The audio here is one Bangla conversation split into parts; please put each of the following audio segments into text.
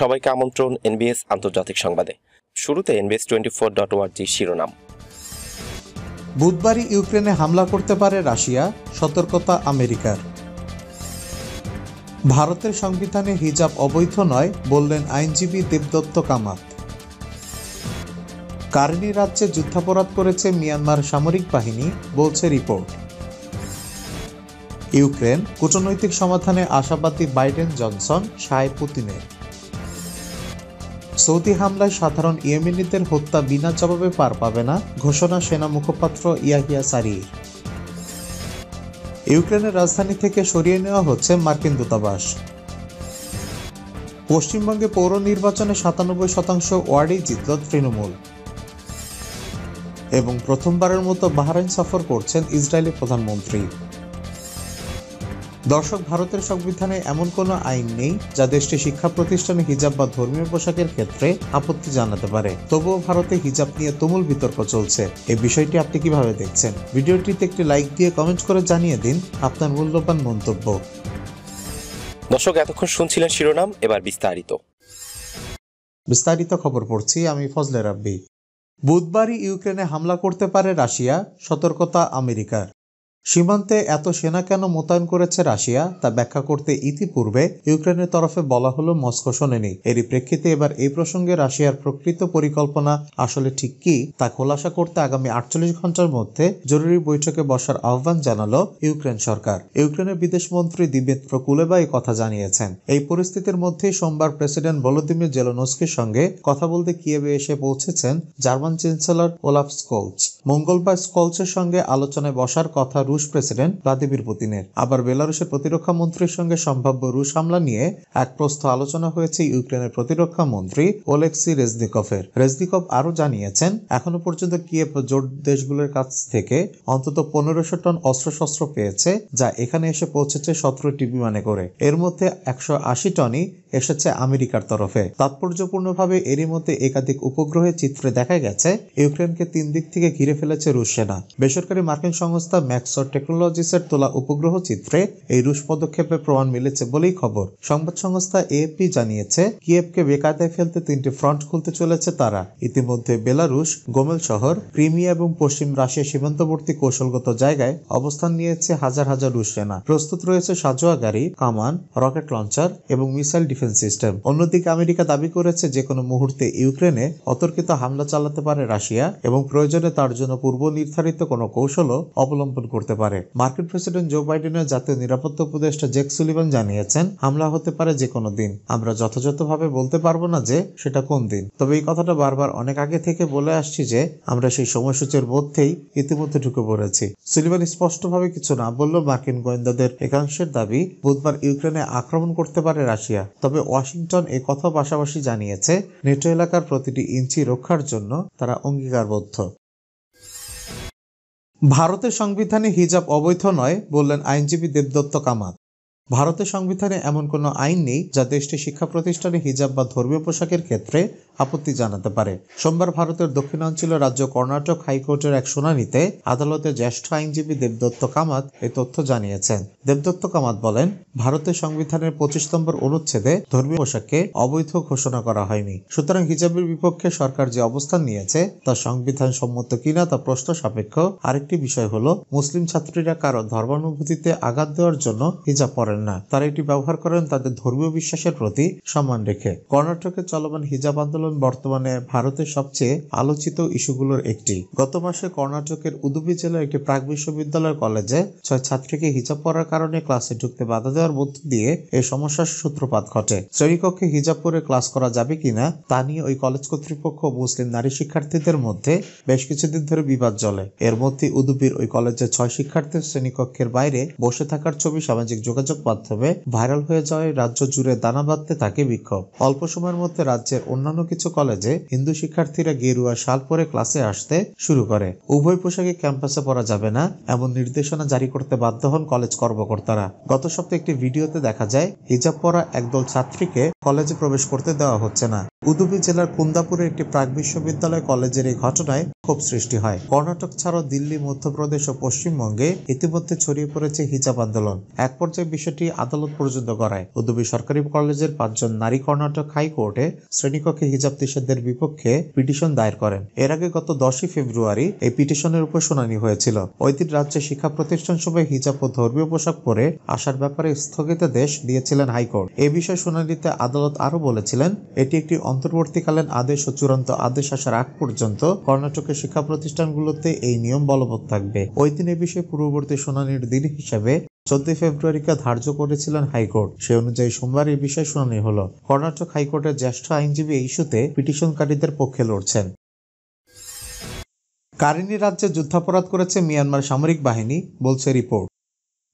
সবাইকে আমন্ত্রণ এনবিএস আন্তর্জাতিক সংবাদে শুরুতে এনবিএস টোয়েন্টি ফোর ডট ওয়ার্জি শিরোনাম বুধবারই ইউক্রেনে হামলা করতে পারে রাশিয়া সতর্কতা আমেরিকার ভারতের সংবিধানে হিজাব অবৈধ নয় বললেন আইনজীবী দেবদত্ত কামাত কার্নি রাজ্যে যুদ্ধাপরাধ করেছে মিয়ানমার সামরিক বাহিনী বলছে রিপোর্ট ইউক্রেন কূটনৈতিক সমাধানে আশাবাদী বাইডেন জনসন সাহেব পুতিনের সৌদি হামলায় সাধারণ ইয়েমেনিদের হত্যা বিনা জবাবে পার পাবে না ঘোষণা সেনা মুখপাত্র ইয়াহিয়া সারি ইউক্রেনের রাজধানী থেকে সরিয়ে নেওয়া হচ্ছে মার্কিন দূতাবাস পশ্চিমবঙ্গে পৌর নির্বাচনে সাতানব্বই শতাংশ ওয়ার্ডেই জিতল তৃণমূল এবং প্রথমবারের মতো বাহরাইন সফর করছেন ইসরায়েলের প্রধানমন্ত্রী দর্শক ভারতের সংবিধানে এমন কোনো আইন নেই যা দেশটি শিক্ষা প্রতিষ্ঠানে হিজাব বা ধর্মীয় পোশাকের ক্ষেত্রে আপত্তি জানাতে পারে তবুও ভারতে হিজাব নিয়ে তুমুল বিতর্ক চলছে এই বিষয়টি আপনি কিভাবে দেখছেন ভিডিওটিতে একটি লাইক দিয়ে কমেন্ট করে জানিয়ে দিন আপনার মূল্যবান মন্তব্য দর্শক এতক্ষণ শুনছিলেন শিরোনাম এবার বিস্তারিত বিস্তারিত খবর পড়ছি আমি ফজলে রাব্বি বুধবারই ইউক্রেনে হামলা করতে পারে রাশিয়া সতর্কতা আমেরিকার সীমান্তে এত সেনা কেন মোতায়েন করেছে রাশিয়া তা ব্যাখ্যা করতে ইতিপূর্বে ইউক্রেনের তরফে বলা হলো মস্কো শোনেনি এরই প্রেক্ষিতে এবার এই প্রসঙ্গে রাশিয়ার প্রকৃত পরিকল্পনা আসলে ঠিক কি তা খোলাসা করতে আগামী আটচল্লিশ ঘন্টার মধ্যে জরুরি বৈঠকে বসার আহ্বান জানালো ইউক্রেন সরকার ইউক্রেনের বিদেশ মন্ত্রী দিমিত্র কুলেবা এই কথা জানিয়েছেন এই পরিস্থিতির মধ্যেই সোমবার প্রেসিডেন্ট ভলোদিমির জেলোনস্কির সঙ্গে কথা বলতে কিয়েভে এসে পৌঁছেছেন জার্মান চ্যান্সেলর ওলাফ স্কোলচ মঙ্গলবার স্কোলচের সঙ্গে আলোচনায় বসার কথা রুশ রুশ প্রেসিডেন্ট ভ্লাদিমির পুতিনের আবার বেলারুশের প্রতিরক্ষা মন্ত্রীর সঙ্গে সম্ভাব্য রুশ হামলা নিয়ে এক প্রস্থ আলোচনা হয়েছে ইউক্রেনের প্রতিরক্ষা মন্ত্রী ওলেক্সি রেজনিকভের রেজনিকভ আরও জানিয়েছেন এখনো পর্যন্ত কিয়েভ জোট দেশগুলোর কাছ থেকে অন্তত পনেরোশো টন অস্ত্রশস্ত্র পেয়েছে যা এখানে এসে পৌঁছেছে সতেরোটি বিমানে করে এর মধ্যে একশো আশি টনই এসেছে আমেরিকার তরফে তাৎপর্যপূর্ণভাবে এরই মধ্যে একাধিক উপগ্রহের চিত্রে দেখা গেছে ইউক্রেনকে তিন দিক থেকে ঘিরে ফেলেছে রুশ সেনা বেসরকারি মার্কিন সংস্থা ম্যাক্স নাসর টেকনোলজিসের তোলা উপগ্রহ চিত্রে এই রুশ পদক্ষেপে প্রমাণ মিলেছে বলেই খবর সংবাদ সংস্থা এএফপি জানিয়েছে কিয়েভকে বেকায়দায় ফেলতে তিনটি ফ্রন্ট খুলতে চলেছে তারা ইতিমধ্যে বেলারুশ গোমেল শহর ক্রিমিয়া এবং পশ্চিম রাশিয়া সীমান্তবর্তী কৌশলগত জায়গায় অবস্থান নিয়েছে হাজার হাজার রুশ সেনা প্রস্তুত রয়েছে সাজোয়া গাড়ি কামান রকেট লঞ্চার এবং মিসাইল ডিফেন্স সিস্টেম অন্যদিকে আমেরিকা দাবি করেছে যে কোনো মুহূর্তে ইউক্রেনে অতর্কিত হামলা চালাতে পারে রাশিয়া এবং প্রয়োজনে তার জন্য পূর্ব নির্ধারিত কোনো কৌশলও অবলম্বন করতে হতে পারে মার্কিন প্রেসিডেন্ট জো বাইডেনের জাতীয় নিরাপত্তা উপদেষ্টা জেক সুলিভান জানিয়েছেন হামলা হতে পারে যে কোনো দিন আমরা যথাযথভাবে বলতে পারবো না যে সেটা কোন দিন তবে এই কথাটা বারবার অনেক আগে থেকে বলে আসছি যে আমরা সেই সময়সূচির মধ্যেই ইতিমধ্যে ঢুকে পড়েছি সুলিভান স্পষ্টভাবে কিছু না বললেও মার্কিন গোয়েন্দাদের একাংশের দাবি বুধবার ইউক্রেনে আক্রমণ করতে পারে রাশিয়া তবে ওয়াশিংটন এ কথা পাশাপাশি জানিয়েছে নেটো এলাকার প্রতিটি ইঞ্চি রক্ষার জন্য তারা অঙ্গীকারবদ্ধ ভারতের সংবিধানে হিজাব অবৈধ নয় বললেন আইনজীবী দেবদত্ত কামাত ভারতের সংবিধানে এমন কোনো আইন নেই যা দেশটির শিক্ষা প্রতিষ্ঠানে হিজাব বা ধর্মীয় পোশাকের ক্ষেত্রে আপত্তি জানাতে পারে সোমবার ভারতের দক্ষিণাঞ্চল রাজ্য কর্ণাটক হাইকোর্টের এক শুনানিতে আদালতে জ্যেষ্ঠ আইনজীবী দেবদত্ত কামাত এই তথ্য জানিয়েছেন দেবদত্ত কামাত বলেন ভারতের সংবিধানের পঁচিশ নম্বর অনুচ্ছেদে ধর্মীয় পোশাককে অবৈধ ঘোষণা করা হয়নি সুতরাং হিজাবের বিপক্ষে সরকার যে অবস্থান নিয়েছে তা সংবিধান সম্মত কিনা তা প্রশ্ন সাপেক্ষ আরেকটি বিষয় হলো মুসলিম ছাত্রীরা কারো ধর্মানুভূতিতে আঘাত দেওয়ার জন্য হিজাব পড়েন না তারা এটি ব্যবহার করেন তাদের ধর্মীয় বিশ্বাসের প্রতি সম্মান রেখে কর্ণাটকে চলমান হিজাব আন্দোলন আন্দোলন বর্তমানে ভারতের সবচেয়ে আলোচিত ইস্যুগুলোর একটি গত মাসে কর্ণাটকের উদুপি জেলার একটি প্রাক বিশ্ববিদ্যালয় কলেজে ছয় ছাত্রীকে হিজাব পরার কারণে ক্লাসে ঢুকতে বাধা দেওয়ার মধ্য দিয়ে এই সমস্যার সূত্রপাত ঘটে শ্রেণীকক্ষে হিজাব পরে ক্লাস করা যাবে কিনা তা নিয়ে ওই কলেজ কর্তৃপক্ষ মুসলিম নারী শিক্ষার্থীদের মধ্যে বেশ কিছুদিন ধরে বিবাদ চলে এর মধ্যে উদুপির ওই কলেজে ছয় শিক্ষার্থীর শ্রেণীকক্ষের বাইরে বসে থাকার ছবি সামাজিক যোগাযোগ মাধ্যমে ভাইরাল হয়ে যাওয়ায় রাজ্য জুড়ে দানা বাঁধতে থাকে বিক্ষোভ অল্প সময়ের মধ্যে রাজ্যের অন্যান্য কিছু কিছু কলেজে হিন্দু শিক্ষার্থীরা গেরুয়া শাল পরে ক্লাসে আসতে শুরু করে উভয় পোশাকে ক্যাম্পাসে পড়া যাবে না এমন নির্দেশনা জারি করতে বাধ্য হন কলেজ কর্মকর্তারা গত সপ্তাহে একটি ভিডিওতে দেখা যায় হিজাব পরা একদল ছাত্রীকে কলেজে প্রবেশ করতে দেওয়া হচ্ছে না উদুপি জেলার কুন্দাপুরে একটি প্রাক বিশ্ববিদ্যালয় কলেজের এই ঘটনায় ক্ষোভ সৃষ্টি হয় কর্ণাটক ছাড়াও দিল্লি মধ্যপ্রদেশ ও পশ্চিমবঙ্গে ইতিমধ্যে ছড়িয়ে পড়েছে হিজাব আন্দোলন এক পর্যায়ে বিষয়টি আদালত পর্যন্ত করায় উদুপি সরকারি কলেজের পাঁচজন নারী কর্ণাটক হাইকোর্টে শ্রেণীকক্ষে হিজাব নিষেধের বিপক্ষে পিটিশন দায়ের করেন এর আগে গত দশই ফেব্রুয়ারি এই পিটিশনের উপর শুনানি হয়েছিল ওই দিন রাজ্যে শিক্ষা সময় হিজাব ও ধর্মীয় পোশাক পরে আসার ব্যাপারে স্থগিতাদেশ দিয়েছিলেন হাইকোর্ট এ বিষয়ে শুনানিতে আদালত আরও বলেছিলেন এটি একটি অন্তর্বর্তীকালীন আদেশ ও চূড়ান্ত আদেশ আসার আগ পর্যন্ত কর্ণাটকের শিক্ষা প্রতিষ্ঠানগুলোতে এই নিয়ম বলবৎ থাকবে ওই দিনে বিষয়ে পূর্ববর্তী শুনানির দিন হিসাবে চোদ্দই ফেব্রুয়ারিকে ধার্য করেছিলেন হাইকোর্ট সে অনুযায়ী সোমবার এই বিষয়ে শুনানি হল কর্ণাটক হাইকোর্টের জ্যেষ্ঠ আইনজীবী এই ইস্যুতে পিটিশনকারীদের পক্ষে লড়ছেন কারিনী রাজ্যে যুদ্ধাপরাধ করেছে মিয়ানমার সামরিক বাহিনী বলছে রিপোর্ট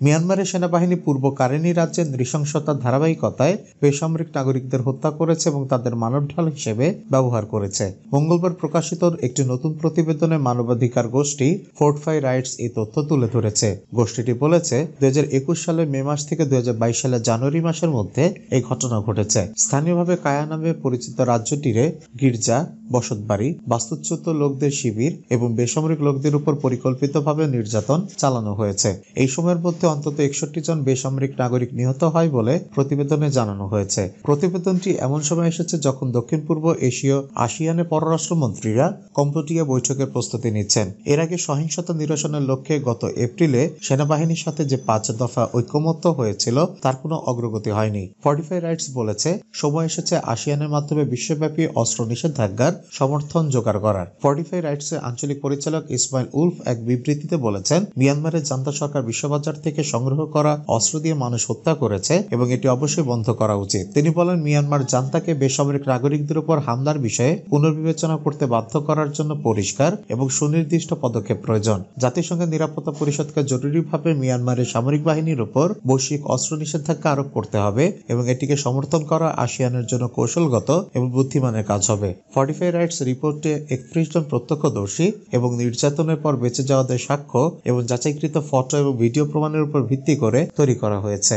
মিয়ানমারের সেনাবাহিনী পূর্ব কারেনি রাজ্যের নৃশংসতার ধারাবাহিকতায় বেসামরিক নাগরিকদের হত্যা করেছে এবং তাদের মানব ঢাল হিসেবে ব্যবহার করেছে মঙ্গলবার প্রকাশিত একটি নতুন প্রতিবেদনে মানবাধিকার গোষ্ঠী ফোর্টফাই রাইটস এই তথ্য তুলে ধরেছে গোষ্ঠীটি বলেছে দুই সালের মে মাস থেকে দুই সালের জানুয়ারি মাসের মধ্যে এই ঘটনা ঘটেছে স্থানীয়ভাবে কায়া নামে পরিচিত রাজ্যটিরে গির্জা বসতবাড়ি বাস্তুচ্যুত লোকদের শিবির এবং বেসামরিক লোকদের উপর পরিকল্পিতভাবে নির্যাতন চালানো হয়েছে এই সময়ের মধ্যে মধ্যে অন্তত একষট্টি জন বেসামরিক নাগরিক নিহত হয় বলে প্রতিবেদনে জানানো হয়েছে প্রতিবেদনটি এমন সময় এসেছে যখন দক্ষিণ পূর্ব এশীয় আসিয়ানে পররাষ্ট্রমন্ত্রীরা কম্পোটিয়া বৈঠকের প্রস্তুতি নিচ্ছেন এর আগে সহিংসতা নিরসনের লক্ষ্যে গত এপ্রিলে সেনাবাহিনীর সাথে যে পাঁচ দফা ঐক্যমত্য হয়েছিল তার কোনো অগ্রগতি হয়নি ফর্টিফাই রাইটস বলেছে সময় এসেছে আসিয়ানের মাধ্যমে বিশ্বব্যাপী অস্ত্র নিষেধাজ্ঞার সমর্থন জোগাড় করার ফর্টিফাই রাইটসের আঞ্চলিক পরিচালক ইসমাইল উলফ এক বিবৃতিতে বলেছেন মিয়ানমারের জান্তা সরকার বিশ্ববাজার থেকে থেকে সংগ্রহ করা অস্ত্র দিয়ে মানুষ হত্যা করেছে এবং এটি অবশ্যই বন্ধ করা উচিত তিনি বলেন মিয়ানমার জান্তাকে বেসামরিক নাগরিকদের উপর হামলার বিষয়ে পুনর্বিবেচনা করতে বাধ্য করার জন্য পরিষ্কার এবং সুনির্দিষ্ট পদক্ষেপ প্রয়োজন জাতিসংঘের নিরাপত্তা পরিষদকে জরুরিভাবে মিয়ানমারের সামরিক বাহিনীর উপর বৈশ্বিক অস্ত্র নিষেধাজ্ঞা আরোপ করতে হবে এবং এটিকে সমর্থন করা আসিয়ানের জন্য কৌশলগত এবং বুদ্ধিমানের কাজ হবে ফর্টিফাই রাইটস রিপোর্টে একত্রিশ জন প্রত্যক্ষদর্শী এবং নির্যাতনের পর বেঁচে যাওয়াদের সাক্ষ্য এবং যাচাইকৃত ফটো এবং ভিডিও প্রমাণের উপর ভিত্তি করে তৈরি করা হয়েছে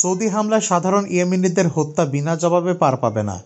সৌদি হামলায় সাধারণ ইয়েমেনিদের হত্যা বিনা জবাবে পার পাবে না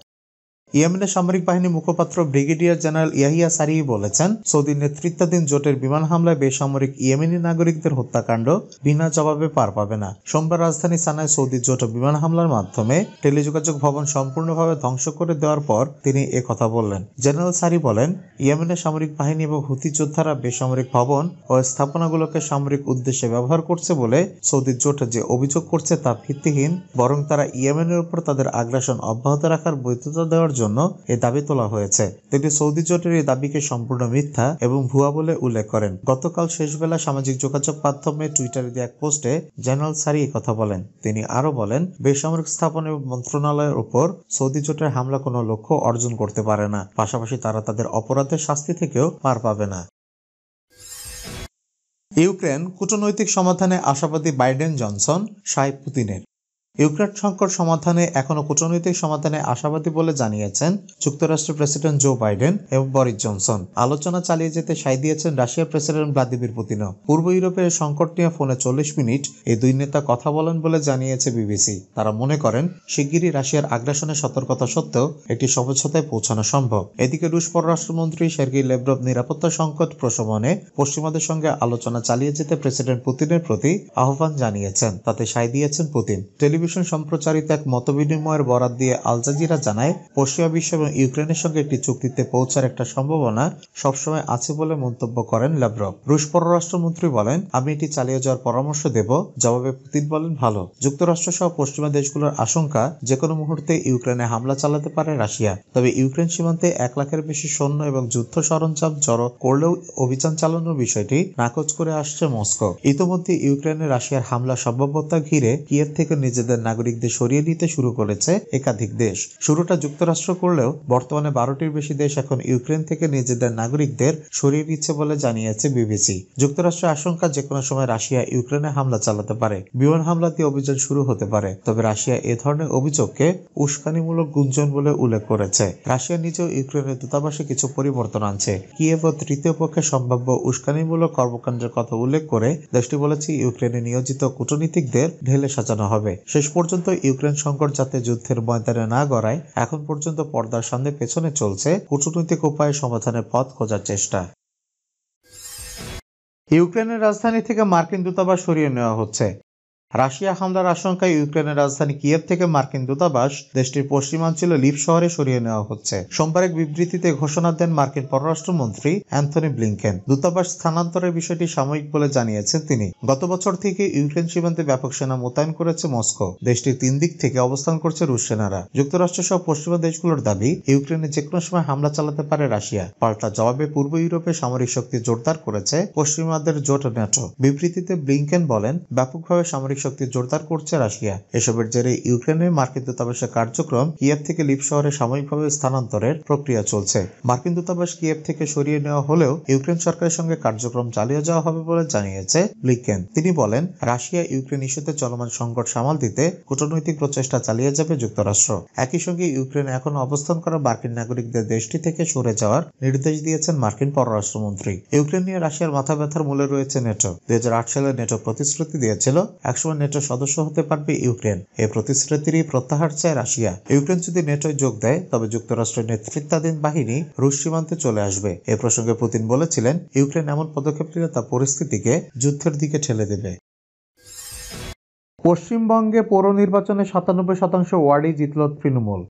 ইয়েমেনের সামরিক বাহিনী মুখপাত্র ব্রিগেডিয়ার জেনারেল ইয়াহিয়া সারি বলেছেন সৌদি নেতৃত্বাধীন জোটের বিমান হামলায় বেসামরিক ইয়েমেনি নাগরিকদের হত্যাকাণ্ড বিনা জবাবে পার পাবে না সোমবার রাজধানী সানায় সৌদি জোট বিমান হামলার মাধ্যমে টেলিযোগাযোগ ভবন সম্পূর্ণভাবে ধ্বংস করে দেওয়ার পর তিনি কথা বললেন জেনারেল সারি বলেন ইয়েমেনের সামরিক বাহিনী এবং হুতি যোদ্ধারা বেসামরিক ভবন ও স্থাপনাগুলোকে সামরিক উদ্দেশ্যে ব্যবহার করছে বলে সৌদি জোট যে অভিযোগ করছে তা ভিত্তিহীন বরং তারা ইয়েমেনের উপর তাদের আগ্রাসন অব্যাহত রাখার বৈধতা দেওয়ার জন্য এ দাবি তোলা হয়েছে তিনি সৌদি জোটের এই দাবিকে সম্পূর্ণ মিথ্যা এবং ভুয়া বলে উল্লেখ করেন গতকাল শেষবেলা সামাজিক যোগাযোগ মাধ্যমে টুইটারে দেওয়া এক পোস্টে জেনারেল সারি কথা বলেন তিনি আরো বলেন বেসামরিক স্থাপন এবং মন্ত্রণালয়ের উপর সৌদি জোটের হামলা কোনো লক্ষ্য অর্জন করতে পারে না পাশাপাশি তারা তাদের অপরাধের শাস্তি থেকেও পার পাবে না ইউক্রেন কূটনৈতিক সমাধানে আশাবাদী বাইডেন জনসন সাহেব পুতিনের ইউক্রেন সংকট সমাধানে এখনও কূটনৈতিক সমাধানে আশাবাদী বলে জানিয়েছেন যুক্তরাষ্ট্রের প্রেসিডেন্ট জো বাইডেন এবং বরিস জনসন আলোচনা চালিয়ে যেতে সাই দিয়েছেন রাশিয়ার প্রেসিডেন্ট ভ্লাদিমির পুতিনও পূর্ব ইউরোপের সংকট নিয়ে ফোনে চল্লিশ মিনিট এই দুই নেতা কথা বলেন বলে জানিয়েছে বিবিসি তারা মনে করেন শিগগিরই রাশিয়ার আগ্রাসনের সতর্কতা সত্ত্বেও একটি সমঝোতায় পৌঁছানো সম্ভব এদিকে রুশ পররাষ্ট্রমন্ত্রী সের্গি লেব্রভ নিরাপত্তা সংকট প্রশমনে পশ্চিমাদের সঙ্গে আলোচনা চালিয়ে যেতে প্রেসিডেন্ট পুতিনের প্রতি আহ্বান জানিয়েছেন তাতে সাই দিয়েছেন পুতিন টেলিভিশন টেলিভিশন সম্প্রচারিত এক মতবিনিময়ের বরাদ দিয়ে আলজাজিরা জানায় পশ্চিমা বিশ্ব এবং ইউক্রেনের সঙ্গে একটি চুক্তিতে পৌঁছার একটা সম্ভাবনা সবসময় আছে বলে মন্তব্য করেন ল্যাব্রভ রুশ পররাষ্ট্রমন্ত্রী বলেন আমি এটি চালিয়ে যাওয়ার পরামর্শ দেব জবাবে পুতিন বলেন ভালো যুক্তরাষ্ট্র সহ পশ্চিমা দেশগুলোর আশঙ্কা যে কোনো মুহূর্তে ইউক্রেনে হামলা চালাতে পারে রাশিয়া তবে ইউক্রেন সীমান্তে এক লাখের বেশি সৈন্য এবং যুদ্ধ সরঞ্জাম জড়ো করলেও অভিযান চালানোর বিষয়টি নাকচ করে আসছে মস্কো ইতোমধ্যে ইউক্রেনে রাশিয়ার হামলা সম্ভাব্যতা ঘিরে কিয়ের থেকে নিজেদের তাদের নাগরিকদের সরিয়ে নিতে শুরু করেছে একাধিক দেশ শুরুটা যুক্তরাষ্ট্র করলেও বর্তমানে বারোটির বেশি দেশ এখন ইউক্রেন থেকে নিজেদের নাগরিকদের সরিয়ে নিচ্ছে বলে জানিয়েছে বিবিসি যুক্তরাষ্ট্রের আশঙ্কা যে কোনো সময় রাশিয়া ইউক্রেনে হামলা চালাতে পারে বিমান হামলা দিয়ে অভিযান শুরু হতে পারে তবে রাশিয়া এ ধরনের অভিযোগকে উস্কানিমূলক গুঞ্জন বলে উল্লেখ করেছে রাশিয়া নিজেও ইউক্রেনের দূতাবাসে কিছু পরিবর্তন আনছে কিয়েভ ও তৃতীয় পক্ষে সম্ভাব্য উস্কানিমূলক কর্মকাণ্ডের কথা উল্লেখ করে দেশটি বলেছে ইউক্রেনে নিয়োজিত কূটনীতিকদের ঢেলে সাজানো হবে সে শেষ পর্যন্ত ইউক্রেন সংকট যাতে যুদ্ধের ময়দানে না গড়ায় এখন পর্যন্ত পর্দার সামনে পেছনে চলছে কূটনৈতিক উপায়ে সমাধানের পথ খোঁজার চেষ্টা ইউক্রেনের রাজধানী থেকে মার্কিন দূতাবাস সরিয়ে নেওয়া হচ্ছে রাশিয়া হামলার আশঙ্কায় ইউক্রেনের রাজধানী কিয়েভ থেকে মার্কিন দূতাবাস দেশটির পশ্চিমাঞ্চলে লিপ শহরে সরিয়ে নেওয়া হচ্ছে সোমবার এক বিবৃতিতে ঘোষণা দেন মার্কিন পররাষ্ট্রমন্ত্রী অ্যান্থনি ব্লিংকেন দূতাবাস স্থানান্তরের বিষয়টি সাময়িক বলে জানিয়েছেন তিনি গত বছর থেকে ইউক্রেন সীমান্তে ব্যাপক সেনা মোতায়েন করেছে মস্কো দেশটির তিন দিক থেকে অবস্থান করছে রুশ সেনারা যুক্তরাষ্ট্র সহ পশ্চিমা দেশগুলোর দাবি ইউক্রেনে যে কোনো সময় হামলা চালাতে পারে রাশিয়া পাল্টা জবাবে পূর্ব ইউরোপে সামরিক শক্তি জোরদার করেছে পশ্চিমাদের জোট ন্যাটো বিবৃতিতে ব্লিংকেন বলেন ব্যাপকভাবে সামরিক পারমাণবিক শক্তি জোরদার করছে রাশিয়া এসবের জেরে ইউক্রেনে মার্কিন দূতাবাসের কার্যক্রম কিয়েভ থেকে লিপ শহরে সাময়িকভাবে স্থানান্তরের প্রক্রিয়া চলছে মার্কিন দূতাবাস কিয়েভ থেকে সরিয়ে নেওয়া হলেও ইউক্রেন সরকারের সঙ্গে কার্যক্রম চালিয়ে যাওয়া হবে বলে জানিয়েছে ব্লিকেন তিনি বলেন রাশিয়া ইউক্রেন ইস্যুতে চলমান সংকট সামাল দিতে কূটনৈতিক প্রচেষ্টা চালিয়ে যাবে যুক্তরাষ্ট্র একই সঙ্গে ইউক্রেন এখন অবস্থান করা মার্কিন নাগরিকদের দেশটি থেকে সরে যাওয়ার নির্দেশ দিয়েছেন মার্কিন পররাষ্ট্রমন্ত্রী ইউক্রেন নিয়ে রাশিয়ার মাথা ব্যথার মূলে রয়েছে নেটো দুই সালে নেটো প্রতিশ্রুতি দিয়েছিল একশো নেটো সদস্য হতে পারবে ইউক্রেন এ প্রতিশ্রুতিরই প্রত্যাহার চায় রাশিয়া ইউক্রেন যদি নেটোয় যোগ দেয় তবে যুক্তরাষ্ট্রের নেতৃত্বাধীন বাহিনী রুশ সীমান্তে চলে আসবে এ প্রসঙ্গে পুতিন বলেছিলেন ইউক্রেন এমন পদক্ষেপ নিলে তা পরিস্থিতিকে যুদ্ধের দিকে ঠেলে দেবে পশ্চিমবঙ্গে পৌর নির্বাচনে সাতানব্বই শতাংশ ওয়ার্ডই জিতল তৃণমূল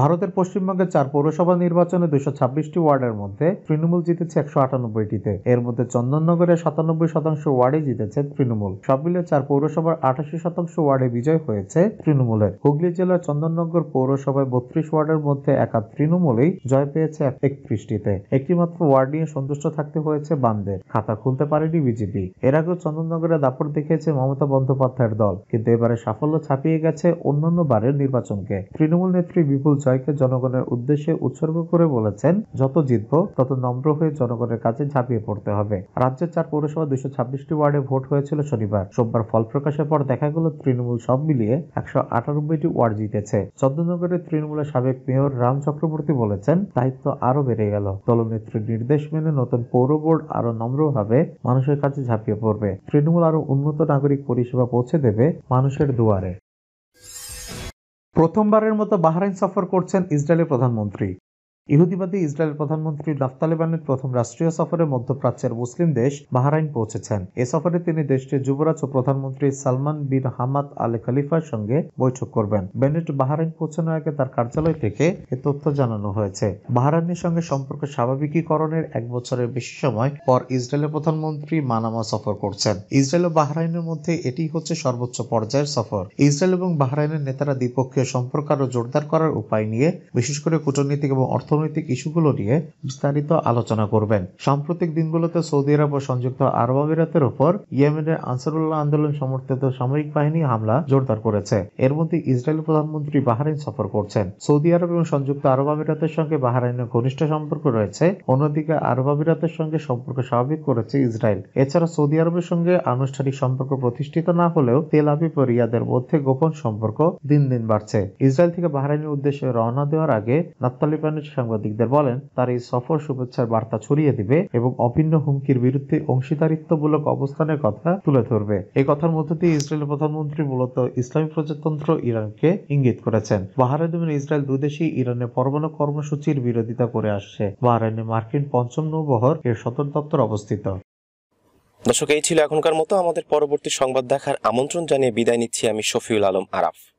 ভারতের পশ্চিমবঙ্গের চার পৌরসভা নির্বাচনে দুশো ছাব্বিশটি ওয়ার্ডের মধ্যে তৃণমূল জিতেছে একশো আটানব্বইটিতে এর মধ্যে চন্দননগরে সাতানব্বই শতাংশ ওয়ার্ডে জিতেছে তৃণমূল সব মিলে চার পৌরসভার আঠাশি শতাংশ ওয়ার্ডে বিজয় হয়েছে তৃণমূলের হুগলি জেলার চন্দননগর পৌরসভায় বত্রিশ ওয়ার্ডের মধ্যে একা তৃণমূলেই জয় পেয়েছে একত্রিশটিতে একটিমাত্র ওয়ার্ড নিয়ে সন্তুষ্ট থাকতে হয়েছে বামদের খাতা খুলতে পারেনি বিজেপি এর আগেও চন্দননগরে দাপট দেখিয়েছে মমতা বন্দ্যোপাধ্যায়ের দল কিন্তু এবারে সাফল্য ছাপিয়ে গেছে অন্যান্য বারের নির্বাচনকে তৃণমূল নেত্রী বিপুল জয়কে জনগণের উদ্দেশ্যে উৎসর্গ করে বলেছেন যত জিতব তত নম্র হয়ে জনগণের কাছে ঝাঁপিয়ে পড়তে হবে রাজ্যের চার পৌরসভা দুইশো ছাব্বিশটি ওয়ার্ডে ভোট হয়েছিল শনিবার সোমবার ফল প্রকাশের পর দেখা গেল তৃণমূল সব মিলিয়ে একশো আটানব্বইটি ওয়ার্ড জিতেছে চন্দ্রনগরের তৃণমূলের সাবেক মেয়র রাম চক্রবর্তী বলেছেন দায়িত্ব আরো বেড়ে গেল দলনেত্রীর নির্দেশ মেনে নতুন পৌর বোর্ড আরো নম্রভাবে মানুষের কাছে ঝাঁপিয়ে পড়বে তৃণমূল আরো উন্নত নাগরিক পরিষেবা পৌঁছে দেবে মানুষের দুয়ারে প্রথমবারের মতো বাহরাইন সফর করছেন ইসরায়েলের প্রধানমন্ত্রী ইহুদিবাদী ইসরায়েল প্রধানমন্ত্রী নাফতালেবানের প্রথম রাষ্ট্রীয় সফরে মধ্যপ্রাচ্যের মুসলিম দেশ বাহারাইন পৌঁছেছেন এ সফরে তিনি দেশটির যুবরাজ ও প্রধানমন্ত্রী সালমান বিন হামাদ আলে খালিফার সঙ্গে বৈঠক করবেন বেনেট বাহারাইন পৌঁছানোর আগে তার কার্যালয় থেকে এ তথ্য জানানো হয়েছে বাহারাইনের সঙ্গে সম্পর্ক স্বাভাবিকীকরণের এক বছরের বেশি সময় পর ইসরায়েলের প্রধানমন্ত্রী মানামা সফর করছেন ইসরায়েল ও বাহরাইনের মধ্যে এটি হচ্ছে সর্বোচ্চ পর্যায়ের সফর ইসরায়েল এবং বাহরাইনের নেতারা দ্বিপক্ষীয় সম্পর্ক আরও জোরদার করার উপায় নিয়ে বিশেষ করে কূটনৈতিক এবং অর্থ অর্থনৈতিক ইস্যুগুলো নিয়ে বিস্তারিত আলোচনা করবেন সাম্প্রতিক দিনগুলোতে সৌদি আরব ও সংযুক্ত আরব আমিরাতের উপর ইয়েমেনের আনসারুল্লাহ আন্দোলন সমর্থিত সামরিক বাহিনী হামলা জোরদার করেছে এর মধ্যে ইসরায়েল প্রধানমন্ত্রী বাহারাইন সফর করছেন সৌদি আরব এবং সংযুক্ত আরব আমিরাতের সঙ্গে বাহারাইনের ঘনিষ্ঠ সম্পর্ক রয়েছে অন্যদিকে আরব আমিরাতের সঙ্গে সম্পর্ক স্বাভাবিক করেছে ইসরায়েল এছাড়া সৌদি আরবের সঙ্গে আনুষ্ঠানিক সম্পর্ক প্রতিষ্ঠিত না হলেও তেল আবিব ও রিয়াদের মধ্যে গোপন সম্পর্ক দিন দিন বাড়ছে ইসরায়েল থেকে বাহারাইনের উদ্দেশ্যে রওনা দেওয়ার আগে নাফতালি সাংবাদিকদের বলেন তার এই সফর শুভেচ্ছার বার্তা ছড়িয়ে দিবে এবং অভিন্ন হুমকির বিরুদ্ধে অংশীদারিত্বমূলক অবস্থানের কথা তুলে ধরবে এই কথার মধ্য দিয়ে ইসরায়েলের প্রধানমন্ত্রী মূলত ইসলামী প্রজাতন্ত্র ইরানকে ইঙ্গিত করেছেন বাহারাইন ইসরায়েল ইসরায়েল দুদেশই ইরানের পরমাণু কর্মসূচির বিরোধিতা করে আসছে বাহারাইনে মার্কিন পঞ্চম নৌবহর এর সদর দপ্তর অবস্থিত দর্শক এই ছিল এখনকার মতো আমাদের পরবর্তী সংবাদ দেখার আমন্ত্রণ জানিয়ে বিদায় নিচ্ছি আমি শফিউল আলম আরাফ